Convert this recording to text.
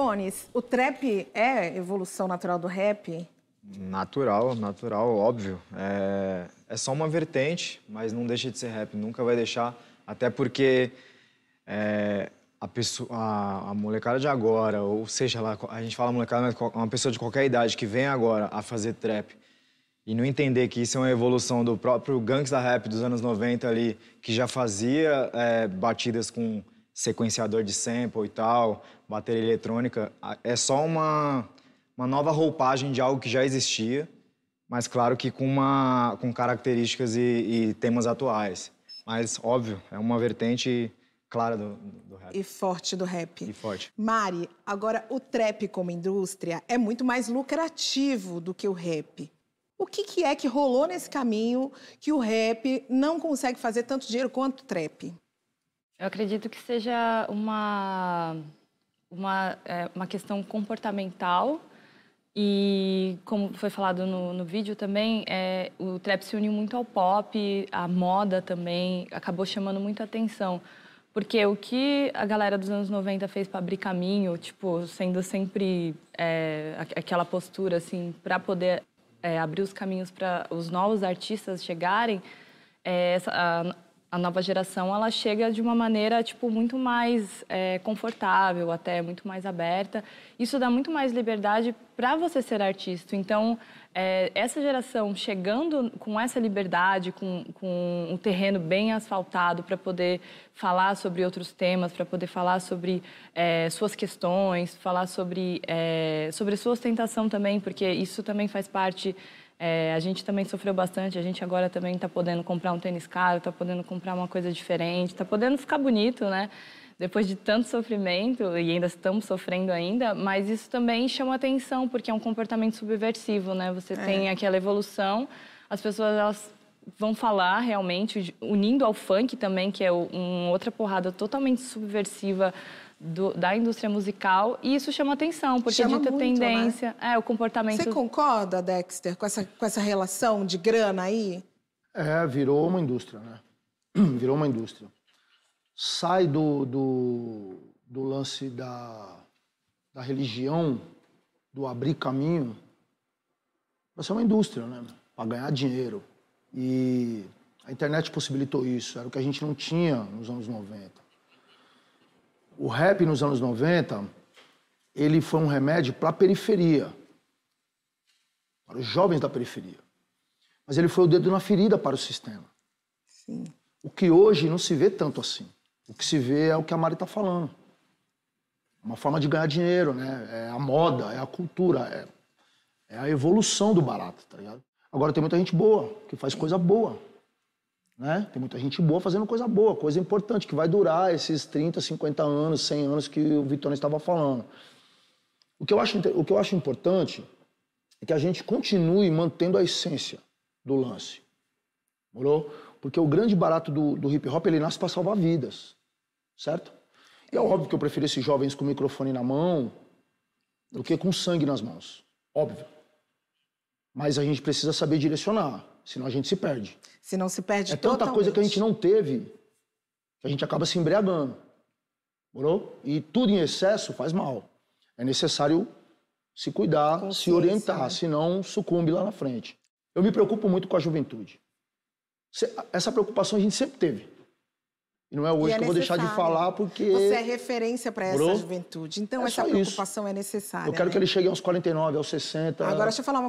Tones, o trap é evolução natural do rap? Natural, natural, óbvio. É, é só uma vertente, mas não deixa de ser rap, nunca vai deixar. Até porque é, a, pessoa, a, a, molecada de agora, ou seja lá, a gente fala molecada, mas uma pessoa de qualquer idade que vem agora a fazer trap e não entender que isso é uma evolução do próprio gangsta rap dos anos 90 ali, que já fazia é, batidas com sequenciador de sample e tal, bateria eletrônica, é só uma, uma nova roupagem de algo que já existia, mas claro que com, uma, com características e, e temas atuais. Mas, óbvio, é uma vertente clara do, do, rap. E forte do rap. E forte. Mari, agora o trap como indústria é muito mais lucrativo do que o rap. O que, que é que rolou nesse caminho que o rap não consegue fazer tanto dinheiro quanto o trap? Eu acredito que seja uma, uma, é, uma questão comportamental e, como foi falado no, no vídeo também, é, o trap se uniu muito ao pop, a moda também, acabou chamando muita atenção. Porque o que a galera dos anos 90 fez para abrir caminho, tipo, sendo sempre é, aquela postura, assim, para poder é, abrir os caminhos para os novos artistas chegarem, é, essa, a, a nova geração ela chega de uma maneira tipo muito mais é, confortável até muito mais aberta isso dá muito mais liberdade para você ser artista então é, essa geração chegando com essa liberdade com, com um terreno bem asfaltado para poder falar sobre outros temas para poder falar sobre é, suas questões falar sobre é, sobre sua ostentação também porque isso também faz parte é, a gente também sofreu bastante, a gente agora também está podendo comprar um tênis caro, está podendo comprar uma coisa diferente, está podendo ficar bonito, né? Depois de tanto sofrimento, e ainda estamos sofrendo ainda, mas isso também chama atenção, porque é um comportamento subversivo, né? Você é. tem aquela evolução, as pessoas elas vão falar realmente, unindo ao funk também, que é uma outra porrada totalmente subversiva do, da indústria musical e isso chama atenção, porque chama dita muito, né? tendência, né? é o comportamento. Você concorda, Dexter, com essa, com essa relação de grana aí? É, virou uma indústria, né? Virou uma indústria. Sai do, do, do lance da, da religião, do abrir caminho, para ser uma indústria, né? Para ganhar dinheiro. E a internet possibilitou isso, era o que a gente não tinha nos anos 90 o rap nos anos 90, ele foi um remédio para a periferia, para os jovens da periferia. Mas ele foi o dedo na ferida para o sistema. Sim. O que hoje não se vê tanto assim. O que se vê é o que a Mari está falando. Uma forma de ganhar dinheiro, né? É a moda, é a cultura, é, é a evolução do barato, tá ligado? Agora tem muita gente boa, que faz coisa boa. Né? Tem muita gente boa fazendo coisa boa, coisa importante, que vai durar esses 30, 50 anos, 100 anos que o Vitor estava falando. O que, eu acho, o que eu acho importante é que a gente continue mantendo a essência do lance. Morou? Porque o grande barato do, do hip hop, ele nasce para salvar vidas, certo? E é óbvio que eu prefiro esses jovens com o microfone na mão do que com sangue nas mãos. Óbvio. Mas a gente precisa saber direcionar, senão a gente se perde. Se não se perde É tanta totalmente. coisa que a gente não teve que a gente acaba se embriagando. Morou? E tudo em excesso faz mal. É necessário se cuidar, se orientar, né? senão sucumbe lá na frente. Eu me preocupo muito com a juventude. Essa preocupação a gente sempre teve. E não é hoje é que eu vou deixar de falar porque. Você é referência para essa juventude. Então, é essa preocupação isso. é necessária. Eu quero né? que ele chegue aos 49, aos 60. Agora, deixa eu falar uma coisa.